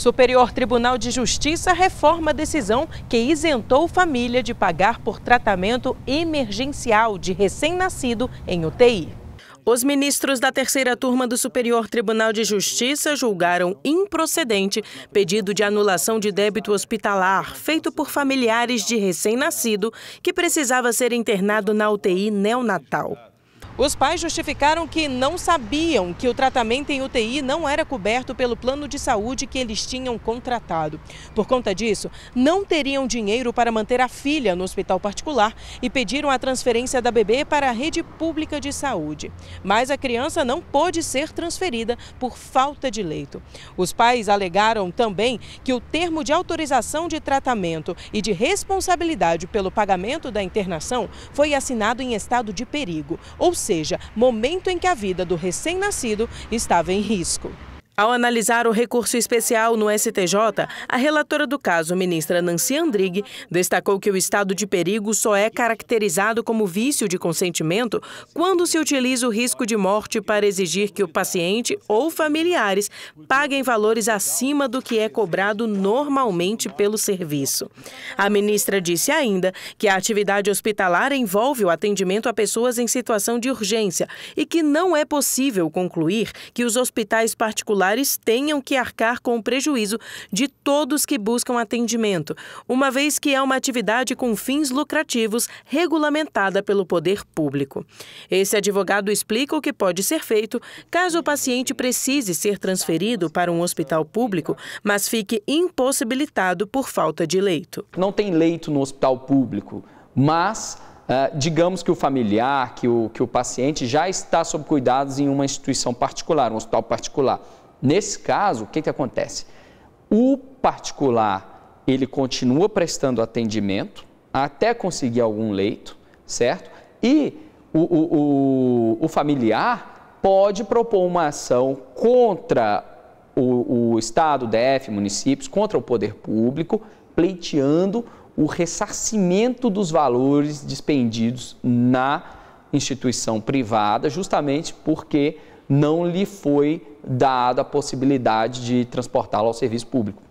Superior Tribunal de Justiça reforma a decisão que isentou família de pagar por tratamento emergencial de recém-nascido em UTI. Os ministros da terceira turma do Superior Tribunal de Justiça julgaram improcedente pedido de anulação de débito hospitalar feito por familiares de recém-nascido que precisava ser internado na UTI neonatal. Os pais justificaram que não sabiam que o tratamento em UTI não era coberto pelo plano de saúde que eles tinham contratado. Por conta disso, não teriam dinheiro para manter a filha no hospital particular e pediram a transferência da bebê para a rede pública de saúde. Mas a criança não pôde ser transferida por falta de leito. Os pais alegaram também que o termo de autorização de tratamento e de responsabilidade pelo pagamento da internação foi assinado em estado de perigo, ou seja, seja, momento em que a vida do recém-nascido estava em risco. Ao analisar o recurso especial no STJ, a relatora do caso, ministra Nancy Andrighi, destacou que o estado de perigo só é caracterizado como vício de consentimento quando se utiliza o risco de morte para exigir que o paciente ou familiares paguem valores acima do que é cobrado normalmente pelo serviço. A ministra disse ainda que a atividade hospitalar envolve o atendimento a pessoas em situação de urgência e que não é possível concluir que os hospitais particulares particulares tenham que arcar com o prejuízo de todos que buscam atendimento, uma vez que é uma atividade com fins lucrativos regulamentada pelo poder público. Esse advogado explica o que pode ser feito caso o paciente precise ser transferido para um hospital público, mas fique impossibilitado por falta de leito. Não tem leito no hospital público, mas Uh, digamos que o familiar, que o, que o paciente já está sob cuidados em uma instituição particular, um hospital particular. Nesse caso, o que, que acontece? O particular, ele continua prestando atendimento até conseguir algum leito, certo? E o, o, o, o familiar pode propor uma ação contra o, o Estado, DF, municípios, contra o poder público, pleiteando o ressarcimento dos valores despendidos na instituição privada, justamente porque não lhe foi dada a possibilidade de transportá-lo ao serviço público.